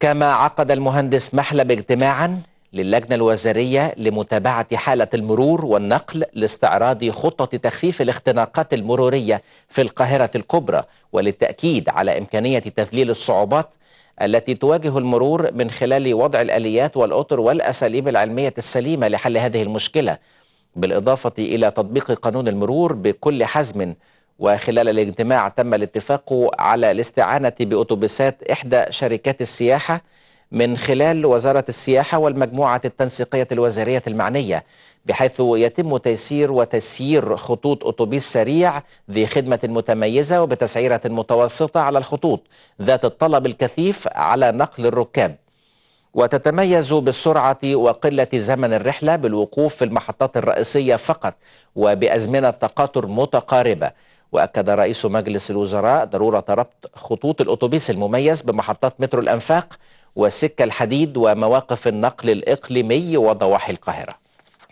كما عقد المهندس محلب اجتماعا للجنة الوزارية لمتابعة حالة المرور والنقل لاستعراض خطة تخفيف الاختناقات المرورية في القاهرة الكبرى وللتأكيد على إمكانية تذليل الصعوبات التي تواجه المرور من خلال وضع الآليات والأطر والأساليب العلمية السليمة لحل هذه المشكلة بالإضافة إلى تطبيق قانون المرور بكل حزم وخلال الاجتماع تم الاتفاق على الاستعانة بأتوبيسات إحدى شركات السياحة من خلال وزارة السياحة والمجموعة التنسيقية الوزارية المعنية بحيث يتم تيسير وتسيير خطوط أتوبيس سريع ذي خدمة متميزة وبتسعيرة متوسطة على الخطوط ذات الطلب الكثيف على نقل الركاب وتتميز بالسرعة وقلة زمن الرحلة بالوقوف في المحطات الرئيسية فقط وبأزمنة تقاطر متقاربة وأكد رئيس مجلس الوزراء ضرورة ربط خطوط الأتوبيس المميز بمحطات مترو الأنفاق وسكة الحديد ومواقف النقل الإقليمي وضواحي القاهرة